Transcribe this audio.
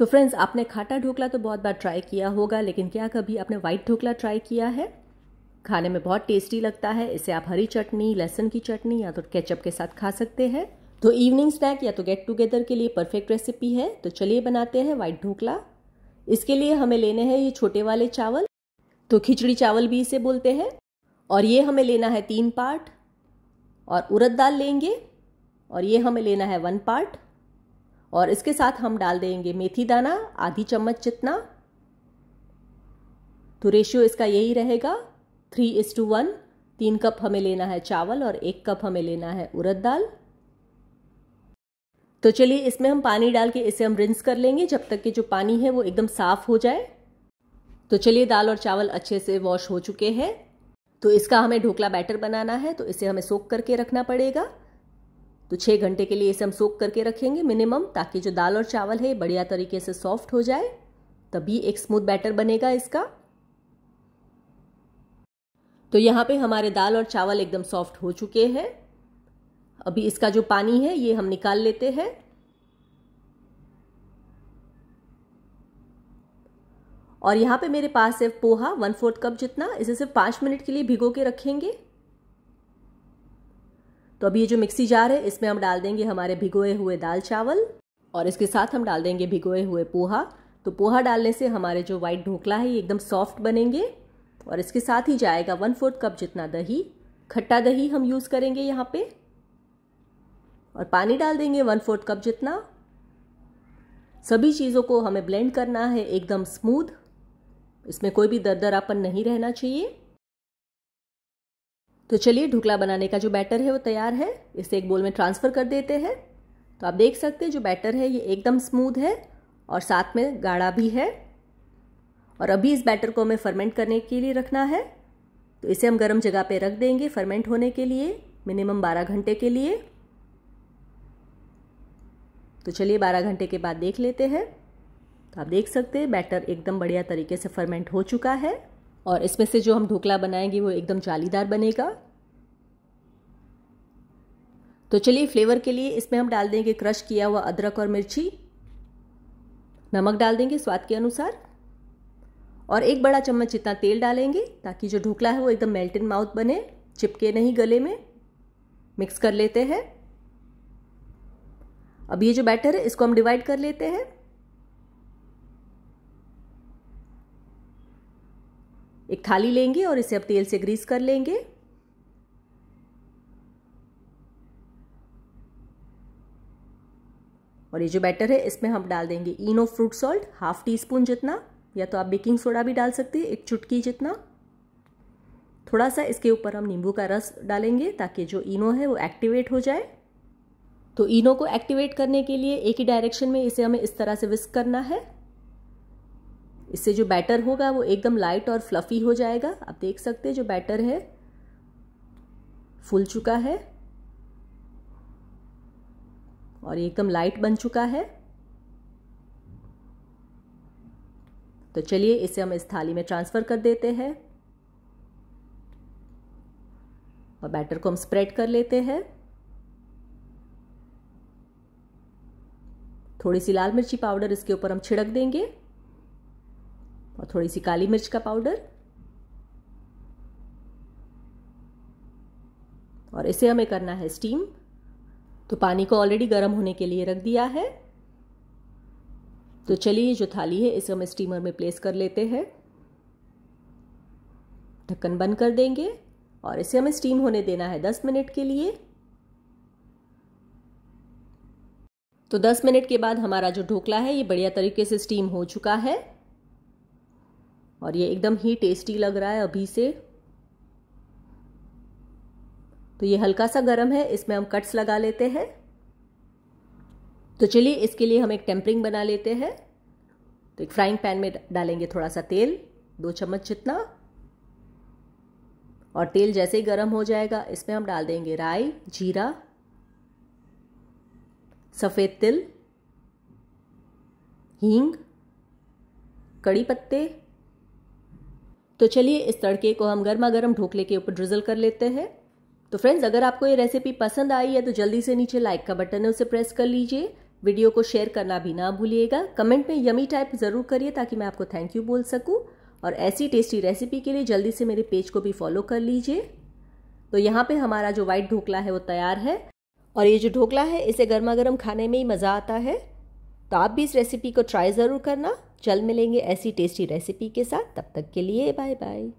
तो फ्रेंड्स आपने खाटा ढोकला तो बहुत बार ट्राई किया होगा लेकिन क्या कभी आपने वाइट ढोकला ट्राई किया है खाने में बहुत टेस्टी लगता है इसे आप हरी चटनी लहसुन की चटनी या तो केचप के साथ खा सकते हैं तो इवनिंग स्नैक या तो गेट टुगेदर के लिए परफेक्ट रेसिपी है तो चलिए बनाते हैं वाइट ढोकला इसके लिए हमें लेने हैं ये छोटे वाले चावल तो खिचड़ी चावल भी इसे बोलते हैं और ये हमें लेना है तीन पार्ट और उड़द दाल लेंगे और ये हमें लेना है वन पार्ट और इसके साथ हम डाल देंगे मेथी दाना आधी चम्मच जितना तो रेशियो इसका यही रहेगा थ्री इज टू वन तीन कप हमें लेना है चावल और एक कप हमें लेना है उड़द दाल तो चलिए इसमें हम पानी डाल के इसे हम रिंस कर लेंगे जब तक कि जो पानी है वो एकदम साफ हो जाए तो चलिए दाल और चावल अच्छे से वॉश हो चुके हैं तो इसका हमें ढोकला बैटर बनाना है तो इसे हमें सोख करके रखना पड़ेगा तो छः घंटे के लिए इसे हम सोख करके रखेंगे मिनिमम ताकि जो दाल और चावल है बढ़िया तरीके से सॉफ्ट हो जाए तभी एक स्मूथ बैटर बनेगा इसका तो यहाँ पे हमारे दाल और चावल एकदम सॉफ्ट हो चुके हैं अभी इसका जो पानी है ये हम निकाल लेते हैं और यहाँ पे मेरे पास सिर्फ पोहा वन फोर्थ कप जितना इसे सिर्फ पाँच मिनट के लिए भिगो के रखेंगे तो अभी ये जो मिक्सी जार है इसमें हम डाल देंगे हमारे भिगोए हुए दाल चावल और इसके साथ हम डाल देंगे भिगोए हुए पोहा तो पोहा डालने से हमारे जो वाइट ढोकला है ये एकदम सॉफ्ट बनेंगे और इसके साथ ही जाएगा वन फोर्थ कप जितना दही खट्टा दही हम यूज़ करेंगे यहाँ पे और पानी डाल देंगे वन फोर्थ कप जितना सभी चीज़ों को हमें ब्लेंड करना है एकदम स्मूथ इसमें कोई भी दरापन नहीं रहना चाहिए तो चलिए ढुकला बनाने का जो बैटर है वो तैयार है इसे एक बोल में ट्रांसफ़र कर देते हैं तो आप देख सकते हैं जो बैटर है ये एकदम स्मूथ है और साथ में गाढ़ा भी है और अभी इस बैटर को हमें फर्मेंट करने के लिए रखना है तो इसे हम गर्म जगह पे रख देंगे फर्मेंट होने के लिए मिनिमम 12 घंटे के लिए तो चलिए 12 घंटे के बाद देख लेते हैं तो आप देख सकते हैं बैटर एकदम बढ़िया तरीके से फर्मेंट हो चुका है और इसमें से जो हम ढोकला बनाएंगे वो एकदम जालीदार बनेगा तो चलिए फ्लेवर के लिए इसमें हम डाल देंगे क्रश किया हुआ अदरक और मिर्ची नमक डाल देंगे स्वाद के अनुसार और एक बड़ा चम्मच इतना तेल डालेंगे ताकि जो ढोकला है वो एकदम मेल्ट इन माउथ बने चिपके नहीं गले में मिक्स कर लेते हैं अब ये जो बैटर है इसको हम डिवाइड कर लेते हैं एक थाली लेंगे और इसे अब तेल से ग्रीस कर लेंगे और ये जो बैटर है इसमें हम डाल देंगे Eno fruit salt half teaspoon जितना या तो आप बेकिंग सोडा भी डाल सकते हैं एक चुटकी जितना थोड़ा सा इसके ऊपर हम नींबू का रस डालेंगे ताकि जो इनो है वो एक्टिवेट हो जाए तो इनो को एक्टिवेट करने के लिए एक ही डायरेक्शन में इसे हमें इस तरह से विस्क करना है इससे जो बैटर होगा वो एकदम लाइट और फ्लफ़ी हो जाएगा आप देख सकते हैं जो बैटर है फूल चुका है और ये एकदम लाइट बन चुका है तो चलिए इसे हम इस थाली में ट्रांसफ़र कर देते हैं और बैटर को हम स्प्रेड कर लेते हैं थोड़ी सी लाल मिर्ची पाउडर इसके ऊपर हम छिड़क देंगे और थोड़ी सी काली मिर्च का पाउडर और इसे हमें करना है स्टीम तो पानी को ऑलरेडी गर्म होने के लिए रख दिया है तो चलिए जो थाली है इसे हम स्टीमर में प्लेस कर लेते हैं ढक्कन बंद कर देंगे और इसे हमें स्टीम होने देना है दस मिनट के लिए तो 10 मिनट के बाद हमारा जो ढोकला है ये बढ़िया तरीके से स्टीम हो चुका है और ये एकदम ही टेस्टी लग रहा है अभी से तो ये हल्का सा गर्म है इसमें हम कट्स लगा लेते हैं तो चलिए इसके लिए हम एक टेम्परिंग बना लेते हैं तो एक फ्राइंग पैन में डालेंगे थोड़ा सा तेल दो चम्मच जितना और तेल जैसे ही गर्म हो जाएगा इसमें हम डाल देंगे राई जीरा सफ़ेद तिल हींग कड़ी पत्ते तो चलिए इस तड़के को हम गर्मा गर्म ढोकले के ऊपर ड्रिजल कर लेते हैं तो फ्रेंड्स अगर आपको ये रेसिपी पसंद आई है तो जल्दी से नीचे लाइक का बटन है उसे प्रेस कर लीजिए वीडियो को शेयर करना भी ना भूलिएगा कमेंट में यमी टाइप ज़रूर करिए ताकि मैं आपको थैंक यू बोल सकूँ और ऐसी टेस्टी रेसिपी के लिए जल्दी से मेरे पेज को भी फॉलो कर लीजिए तो यहाँ पे हमारा जो वाइट ढोकला है वो तैयार है और ये जो ढोकला है इसे गर्मा गर्म खाने में ही मज़ा आता है तो आप भी इस रेसिपी को ट्राई ज़रूर करना जल्द मिलेंगे ऐसी टेस्टी रेसिपी के साथ तब तक के लिए बाय बाय